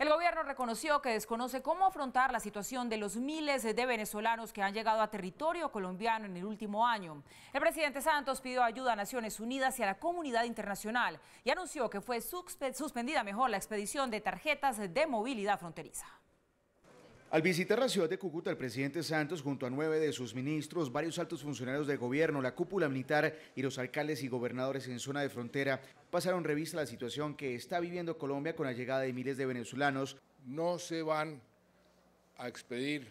El gobierno reconoció que desconoce cómo afrontar la situación de los miles de venezolanos que han llegado a territorio colombiano en el último año. El presidente Santos pidió ayuda a Naciones Unidas y a la comunidad internacional y anunció que fue suspendida mejor la expedición de tarjetas de movilidad fronteriza. Al visitar la ciudad de Cúcuta, el presidente Santos, junto a nueve de sus ministros, varios altos funcionarios de gobierno, la cúpula militar y los alcaldes y gobernadores en zona de frontera, pasaron revista a la situación que está viviendo Colombia con la llegada de miles de venezolanos. No se van a expedir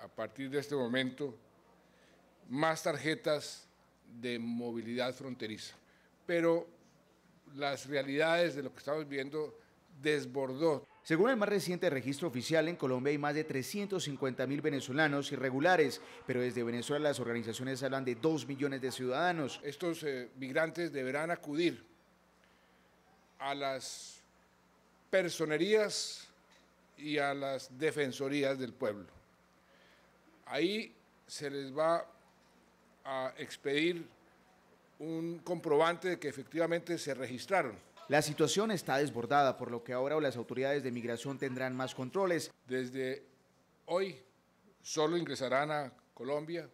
a partir de este momento más tarjetas de movilidad fronteriza, pero las realidades de lo que estamos viendo desbordó. Según el más reciente registro oficial, en Colombia hay más de 350 mil venezolanos irregulares, pero desde Venezuela las organizaciones hablan de 2 millones de ciudadanos. Estos eh, migrantes deberán acudir a las personerías y a las defensorías del pueblo. Ahí se les va a expedir un comprobante de que efectivamente se registraron. La situación está desbordada, por lo que ahora las autoridades de migración tendrán más controles. Desde hoy solo ingresarán a Colombia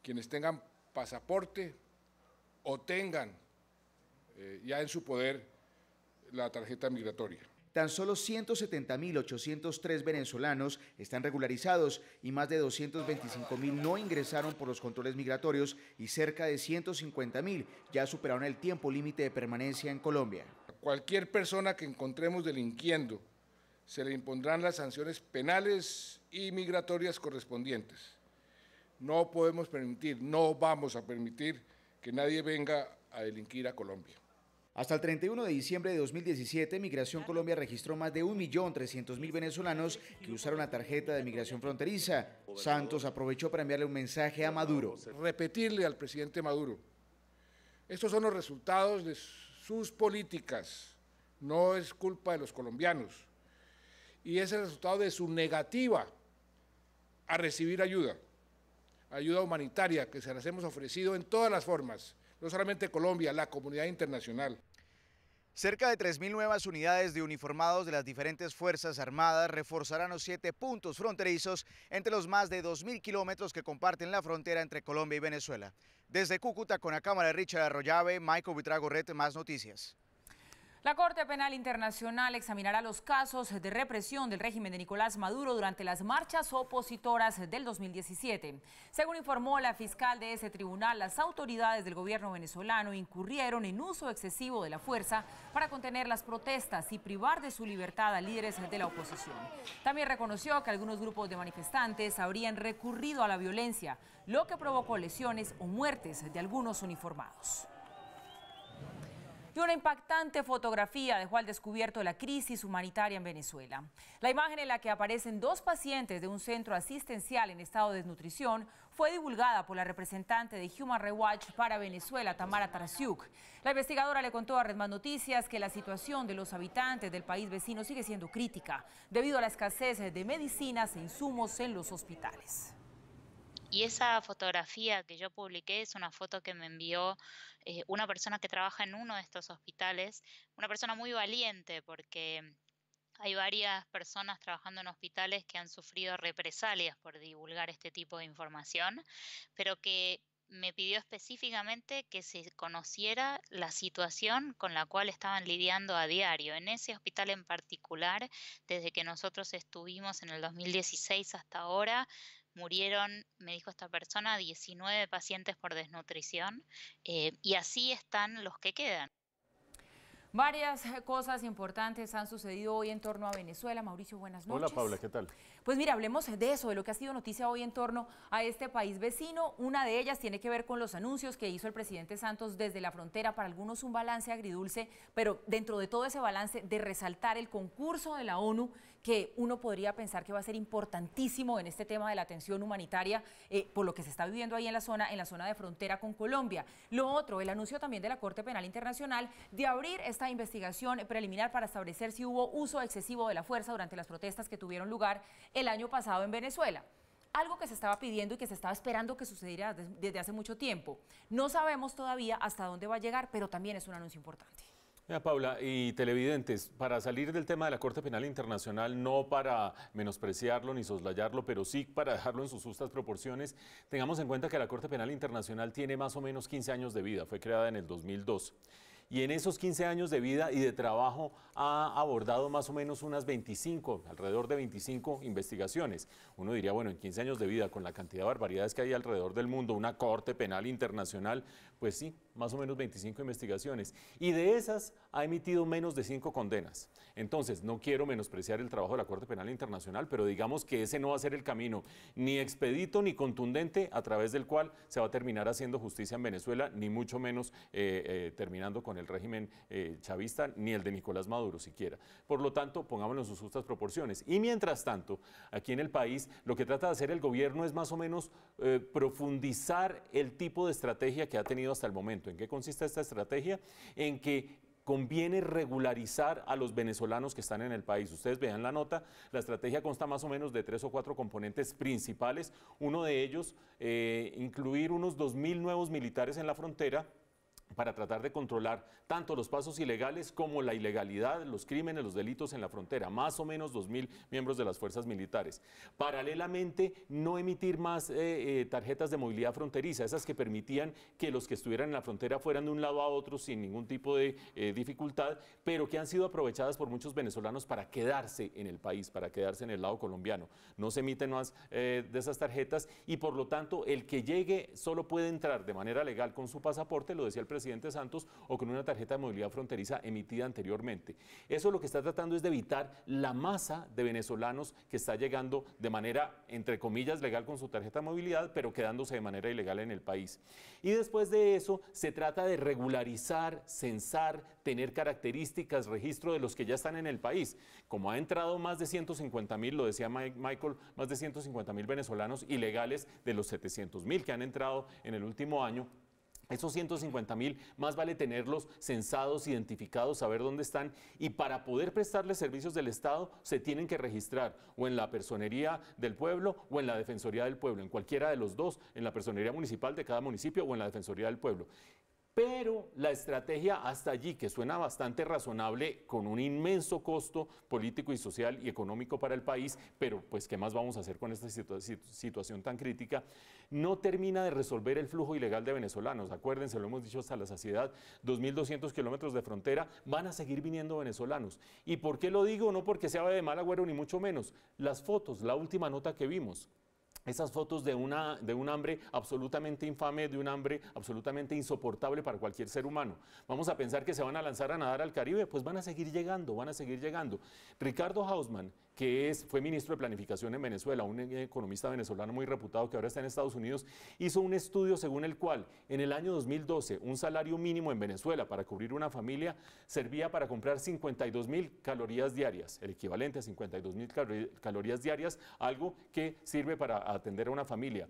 quienes tengan pasaporte o tengan eh, ya en su poder la tarjeta migratoria tan solo 170.803 venezolanos están regularizados y más de 225.000 no ingresaron por los controles migratorios y cerca de 150.000 ya superaron el tiempo límite de permanencia en Colombia. Cualquier persona que encontremos delinquiendo se le impondrán las sanciones penales y migratorias correspondientes. No podemos permitir, no vamos a permitir que nadie venga a delinquir a Colombia. Hasta el 31 de diciembre de 2017, Migración Colombia registró más de 1.300.000 venezolanos que usaron la tarjeta de migración fronteriza. Santos aprovechó para enviarle un mensaje a Maduro. Repetirle al presidente Maduro, estos son los resultados de sus políticas, no es culpa de los colombianos. Y es el resultado de su negativa a recibir ayuda, ayuda humanitaria que se las hemos ofrecido en todas las formas no solamente Colombia, la comunidad internacional. Cerca de 3.000 nuevas unidades de uniformados de las diferentes Fuerzas Armadas reforzarán los siete puntos fronterizos entre los más de 2.000 kilómetros que comparten la frontera entre Colombia y Venezuela. Desde Cúcuta, con la cámara de Richard Arroyave, Michael Vitrago Red, más noticias. La Corte Penal Internacional examinará los casos de represión del régimen de Nicolás Maduro durante las marchas opositoras del 2017. Según informó la fiscal de ese tribunal, las autoridades del gobierno venezolano incurrieron en uso excesivo de la fuerza para contener las protestas y privar de su libertad a líderes de la oposición. También reconoció que algunos grupos de manifestantes habrían recurrido a la violencia, lo que provocó lesiones o muertes de algunos uniformados y una impactante fotografía dejó al descubierto la crisis humanitaria en Venezuela. La imagen en la que aparecen dos pacientes de un centro asistencial en estado de desnutrición fue divulgada por la representante de Human Rights Watch para Venezuela, Tamara Tarasiuk. La investigadora le contó a Redman Noticias que la situación de los habitantes del país vecino sigue siendo crítica debido a la escasez de medicinas e insumos en los hospitales. Y esa fotografía que yo publiqué es una foto que me envió eh, una persona que trabaja en uno de estos hospitales, una persona muy valiente porque hay varias personas trabajando en hospitales que han sufrido represalias por divulgar este tipo de información, pero que me pidió específicamente que se conociera la situación con la cual estaban lidiando a diario. En ese hospital en particular, desde que nosotros estuvimos en el 2016 hasta ahora, murieron, me dijo esta persona, 19 pacientes por desnutrición eh, y así están los que quedan. Varias cosas importantes han sucedido hoy en torno a Venezuela. Mauricio, buenas noches. Hola Paula, ¿qué tal? Pues mira, hablemos de eso, de lo que ha sido noticia hoy en torno a este país vecino. Una de ellas tiene que ver con los anuncios que hizo el presidente Santos desde la frontera, para algunos un balance agridulce, pero dentro de todo ese balance de resaltar el concurso de la ONU que uno podría pensar que va a ser importantísimo en este tema de la atención humanitaria eh, por lo que se está viviendo ahí en la zona, en la zona de frontera con Colombia. Lo otro, el anuncio también de la Corte Penal Internacional de abrir esta investigación preliminar para establecer si hubo uso excesivo de la fuerza durante las protestas que tuvieron lugar el año pasado en Venezuela algo que se estaba pidiendo y que se estaba esperando que sucediera desde hace mucho tiempo. No sabemos todavía hasta dónde va a llegar, pero también es un anuncio importante. Mira, Paula, y televidentes, para salir del tema de la Corte Penal Internacional, no para menospreciarlo ni soslayarlo, pero sí para dejarlo en sus justas proporciones, tengamos en cuenta que la Corte Penal Internacional tiene más o menos 15 años de vida, fue creada en el 2002 y en esos 15 años de vida y de trabajo ha abordado más o menos unas 25, alrededor de 25 investigaciones. Uno diría, bueno, en 15 años de vida, con la cantidad de barbaridades que hay alrededor del mundo, una Corte Penal Internacional, pues sí, más o menos 25 investigaciones, y de esas ha emitido menos de 5 condenas. Entonces, no quiero menospreciar el trabajo de la Corte Penal Internacional, pero digamos que ese no va a ser el camino, ni expedito ni contundente, a través del cual se va a terminar haciendo justicia en Venezuela, ni mucho menos eh, eh, terminando con el régimen eh, chavista, ni el de Nicolás Maduro siquiera. Por lo tanto, pongámoslo en sus justas proporciones. Y mientras tanto, aquí en el país, lo que trata de hacer el gobierno es más o menos profundizar el tipo de estrategia que ha tenido hasta el momento ¿En qué consiste esta estrategia? En que conviene regularizar a los venezolanos que están en el país. Ustedes vean la nota, la estrategia consta más o menos de tres o cuatro componentes principales. Uno de ellos, eh, incluir unos 2.000 nuevos militares en la frontera para tratar de controlar tanto los pasos ilegales como la ilegalidad, los crímenes, los delitos en la frontera, más o menos 2.000 miembros de las fuerzas militares. Paralelamente, no emitir más eh, eh, tarjetas de movilidad fronteriza, esas que permitían que los que estuvieran en la frontera fueran de un lado a otro sin ningún tipo de eh, dificultad, pero que han sido aprovechadas por muchos venezolanos para quedarse en el país, para quedarse en el lado colombiano. No se emiten más de esas tarjetas y por lo tanto el que llegue solo puede entrar de manera legal con su pasaporte, lo decía el presidente Santos o con una tarjeta de movilidad fronteriza emitida anteriormente. Eso lo que está tratando es de evitar la masa de venezolanos que está llegando de manera, entre comillas, legal con su tarjeta de movilidad, pero quedándose de manera ilegal en el país. Y después de eso, se trata de regularizar, censar, tener características, registro de los que ya están en el país. Como ha entrado más de 150 mil, lo decía Michael, más de 150 mil venezolanos ilegales de los 700 mil que han entrado en el último año, esos 150 mil más vale tenerlos censados, identificados, saber dónde están y para poder prestarles servicios del Estado se tienen que registrar o en la personería del pueblo o en la defensoría del pueblo, en cualquiera de los dos, en la personería municipal de cada municipio o en la defensoría del pueblo. Pero la estrategia hasta allí, que suena bastante razonable, con un inmenso costo político y social y económico para el país, pero pues ¿qué más vamos a hacer con esta situación tan crítica? No termina de resolver el flujo ilegal de venezolanos. Acuérdense, lo hemos dicho hasta la saciedad, 2.200 kilómetros de frontera, van a seguir viniendo venezolanos. ¿Y por qué lo digo? No porque sea de mal agüero ni mucho menos. Las fotos, la última nota que vimos, esas fotos de, una, de un hambre absolutamente infame, de un hambre absolutamente insoportable para cualquier ser humano. Vamos a pensar que se van a lanzar a nadar al Caribe, pues van a seguir llegando, van a seguir llegando. Ricardo Hausman, que es, fue ministro de Planificación en Venezuela, un economista venezolano muy reputado que ahora está en Estados Unidos, hizo un estudio según el cual en el año 2012 un salario mínimo en Venezuela para cubrir una familia servía para comprar 52 mil calorías diarias, el equivalente a 52 mil calorías diarias, algo que sirve para atender a una familia.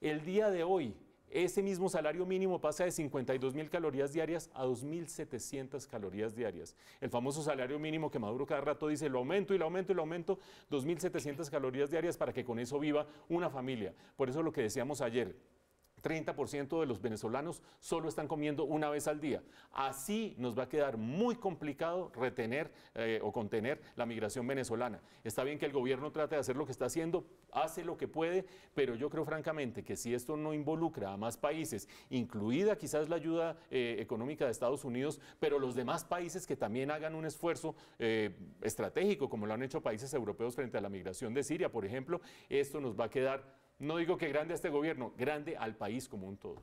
El día de hoy, ese mismo salario mínimo pasa de 52 mil calorías diarias a 2.700 calorías diarias. El famoso salario mínimo que Maduro cada rato dice, lo aumento y lo aumento y lo aumento, 2.700 calorías diarias para que con eso viva una familia. Por eso lo que decíamos ayer, 30% de los venezolanos solo están comiendo una vez al día. Así nos va a quedar muy complicado retener eh, o contener la migración venezolana. Está bien que el gobierno trate de hacer lo que está haciendo, hace lo que puede, pero yo creo francamente que si esto no involucra a más países, incluida quizás la ayuda eh, económica de Estados Unidos, pero los demás países que también hagan un esfuerzo eh, estratégico, como lo han hecho países europeos frente a la migración de Siria, por ejemplo, esto nos va a quedar no digo que grande a este gobierno, grande al país como un todo.